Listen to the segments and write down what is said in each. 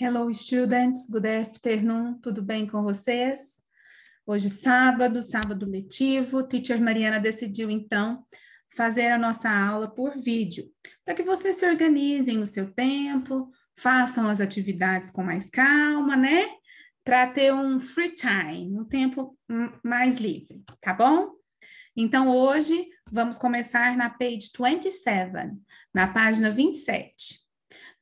Hello, students. Good afternoon. Tudo bem com vocês? Hoje sábado, sábado letivo. Teacher Mariana decidiu então fazer a nossa aula por vídeo, para que vocês se organizem no seu tempo, façam as atividades com mais calma, né? Para ter um free time, um tempo mais livre, tá bom? Então hoje vamos começar na page 27, na página 27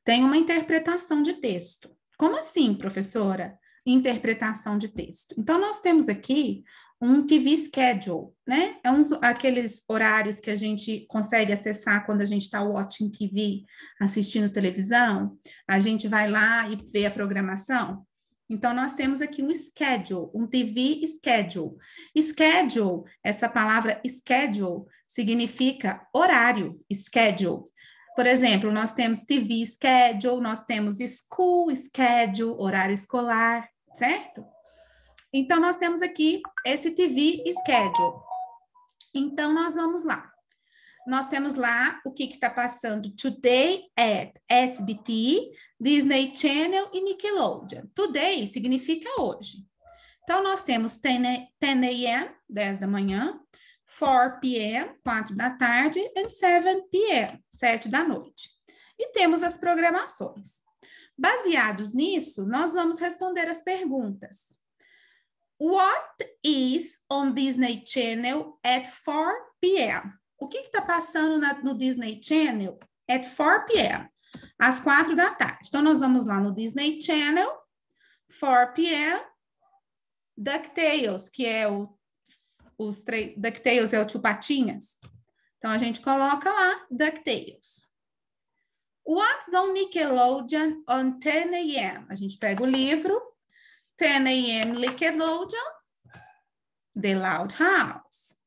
tem uma interpretação de texto. Como assim, professora? Interpretação de texto. Então, nós temos aqui um TV schedule, né? É uns aqueles horários que a gente consegue acessar quando a gente está watching TV, assistindo televisão. A gente vai lá e vê a programação. Então, nós temos aqui um schedule, um TV schedule. Schedule, essa palavra schedule significa horário, schedule. Por exemplo, nós temos TV schedule, nós temos school schedule, horário escolar, certo? Então, nós temos aqui esse TV schedule. Então, nós vamos lá. Nós temos lá o que está passando Today at SBT, Disney Channel e Nickelodeon. Today significa hoje. Então, nós temos 10 a.m., 10 da manhã, 4 p.m., 4 da tarde, and 7 p.m., 7 da noite. E temos as programações. Baseados nisso, nós vamos responder as perguntas. What is on Disney Channel at 4 p.m.? O que está passando na, no Disney Channel at 4 p.m.? Às 4 da tarde. Então, nós vamos lá no Disney Channel, 4 p.m., DuckTales, que é o os três, DuckTales é o tio Patinhas. Então a gente coloca lá DuckTales. What's on Nickelodeon on 10 a.m.? A gente pega o livro 10 a.m. Nickelodeon, The Loud House.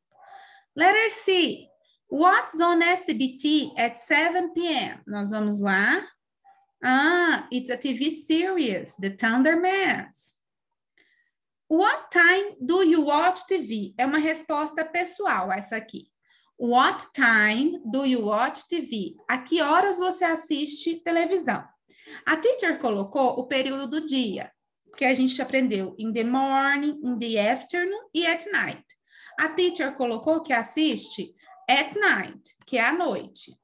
Letter C, What's on SBT at 7 p.m.? Nós vamos lá. Ah, it's a TV series, The Thundermans. What time do you watch TV? É uma resposta pessoal essa aqui. What time do you watch TV? A que horas você assiste televisão? A teacher colocou o período do dia, que a gente aprendeu in the morning, in the afternoon e at night. A teacher colocou que assiste at night, que é à noite.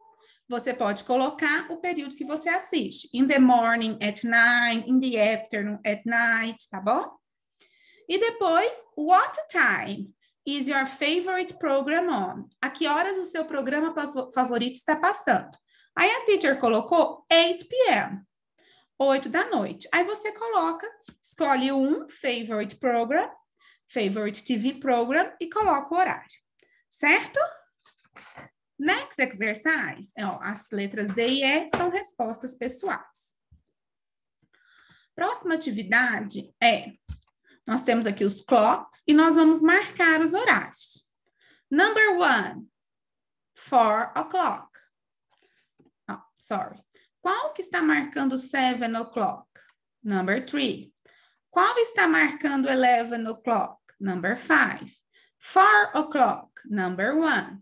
Você pode colocar o período que você assiste. In the morning, at nine, in the afternoon, at night, tá bom? E depois, what time is your favorite program on? A que horas o seu programa favorito está passando? Aí a teacher colocou 8 p.m., 8 da noite. Aí você coloca, escolhe um favorite program, favorite TV program e coloca o horário, certo? Next exercise, ó, as letras D e E são respostas pessoais. Próxima atividade é nós temos aqui os clocks e nós vamos marcar os horários. Number one, four o'clock. Oh, sorry. Qual que está marcando seven o'clock? Number three. Qual está marcando eleven o'clock? Number five. Four o'clock, number one.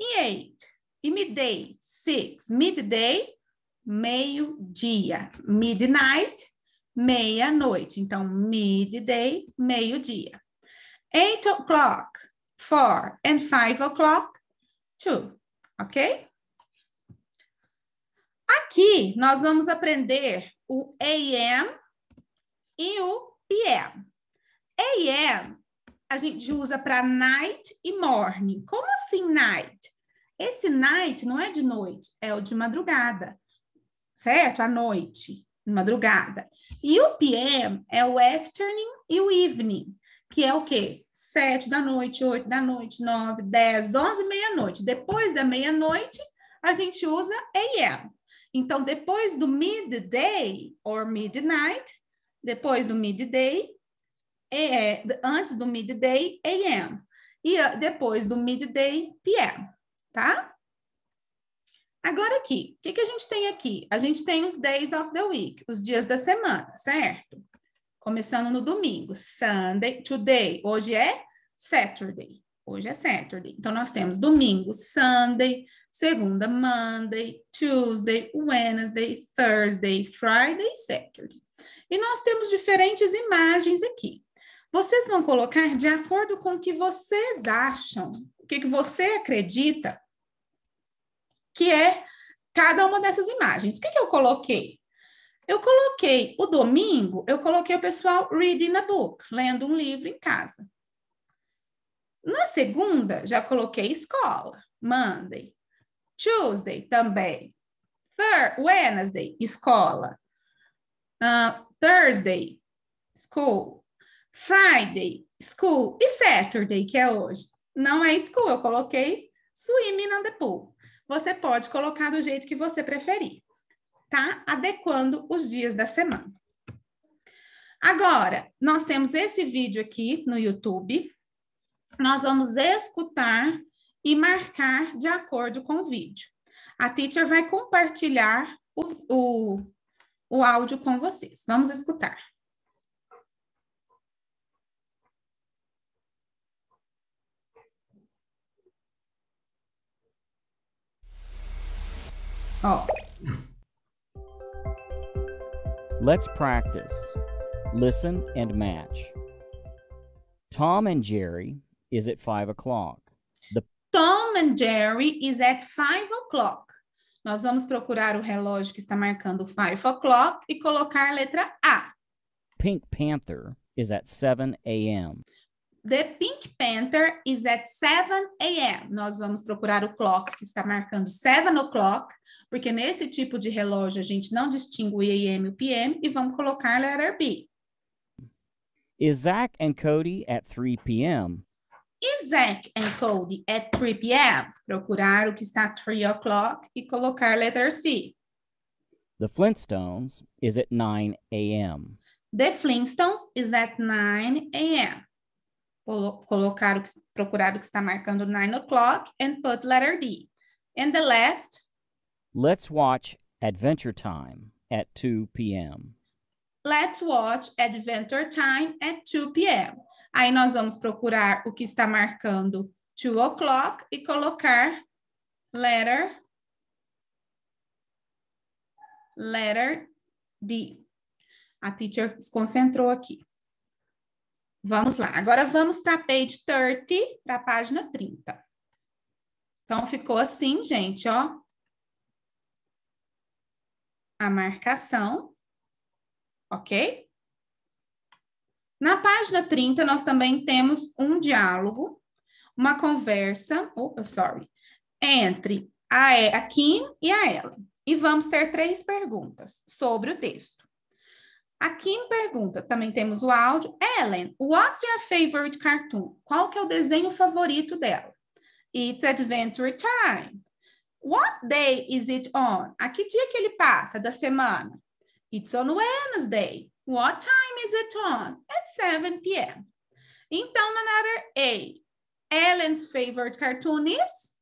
E eight, e midday. Six, midday, meio-dia. Midnight, meia-noite. Então, midday, meio-dia. Eight o'clock, four. And five o'clock, two. Ok? Aqui, nós vamos aprender o AM e o PM. AM, a gente usa para night e morning. Como assim night? Esse night não é de noite, é o de madrugada, certo? À noite madrugada. E o PM é o afternoon e o evening, que é o quê? Sete da noite, oito da noite, nove, dez, onze, meia-noite. Depois da meia-noite, a gente usa AM. Então, depois do midday or midnight, depois do midday, é, é antes do midday, AM. E ah, depois do midday, PM, tá? Agora aqui, o que, que a gente tem aqui? A gente tem os days of the week, os dias da semana, certo? Começando no domingo, Sunday, today, hoje é Saturday, hoje é Saturday. Então, nós temos domingo, Sunday, segunda, Monday, Tuesday, Wednesday, Thursday, Friday, Saturday. E nós temos diferentes imagens aqui. Vocês vão colocar de acordo com o que vocês acham, o que, que você acredita que é cada uma dessas imagens. O que, que eu coloquei? Eu coloquei o domingo, eu coloquei o pessoal reading a book, lendo um livro em casa. Na segunda, já coloquei escola, Monday. Tuesday, também. Wednesday, escola. Uh, Thursday, school. Friday, school. E Saturday, que é hoje. Não é school, eu coloquei swimming in the pool você pode colocar do jeito que você preferir, tá? Adequando os dias da semana. Agora, nós temos esse vídeo aqui no YouTube. Nós vamos escutar e marcar de acordo com o vídeo. A teacher vai compartilhar o, o, o áudio com vocês. Vamos escutar. Ó. Let's practice. Listen and match. Tom and Jerry is at five o'clock. The... Tom and Jerry is at five o'clock. Nós vamos procurar o relógio que está marcando five o'clock e colocar a letra A. Pink Panther is at 7 a.m. The Pink Panther is at 7 a.m. Nós vamos procurar o clock que está marcando 7 o'clock, porque nesse tipo de relógio a gente não distingue o AM e o PM e vamos colocar a letter B. Isaac and Cody at 3 p.m. Isaac and Cody at 3 p.m. Procurar o que está 3 o'clock e colocar a letter C. The Flintstones is at 9 a.m. The Flintstones is at 9 a.m colocar o que, procurar o que está marcando 9 o'clock and put letter D. And the last. Let's watch Adventure Time at 2 p.m. Let's watch Adventure Time at 2 p.m. Aí nós vamos procurar o que está marcando 2 o'clock e colocar letter letter D. A teacher se concentrou aqui. Vamos lá, agora vamos para a page 30, para a página 30. Então, ficou assim, gente, ó. A marcação, ok? Na página 30, nós também temos um diálogo, uma conversa, opa, sorry, entre a, a Kim e a Ellen. E vamos ter três perguntas sobre o texto. A Kim pergunta, também temos o áudio. Ellen, what's your favorite cartoon? Qual que é o desenho favorito dela? It's adventure time. What day is it on? A que dia que ele passa da semana? It's on Wednesday. What time is it on? At 7 p.m. Então, na letter A, Ellen's favorite cartoon is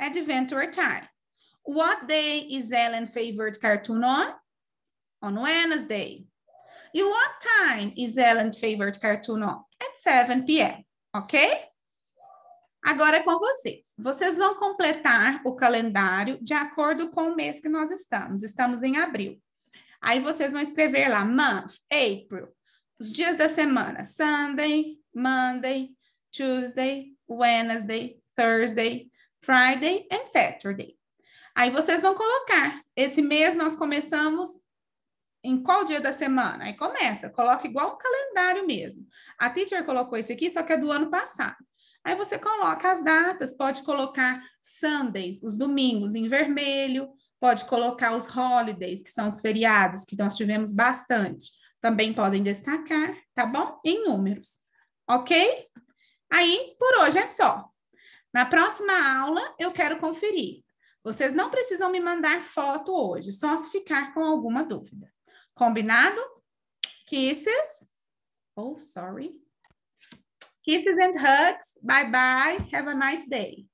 Adventure Time. What day is Ellen's favorite cartoon on? on Wednesday. E what time is Ellen's favorite cartoon on? At 7 p.m., ok? Agora é com vocês. Vocês vão completar o calendário de acordo com o mês que nós estamos. Estamos em abril. Aí vocês vão escrever lá, month, April, os dias da semana, Sunday, Monday, Tuesday, Wednesday, Thursday, Friday and Saturday. Aí vocês vão colocar, esse mês nós começamos em qual dia da semana? Aí começa, coloca igual um calendário mesmo. A teacher colocou isso aqui, só que é do ano passado. Aí você coloca as datas, pode colocar Sundays, os domingos em vermelho, pode colocar os holidays, que são os feriados, que nós tivemos bastante. Também podem destacar, tá bom? Em números, ok? Aí, por hoje é só. Na próxima aula, eu quero conferir. Vocês não precisam me mandar foto hoje, só se ficar com alguma dúvida. Combinado? Kisses. Oh, sorry. Kisses and hugs. Bye bye. Have a nice day.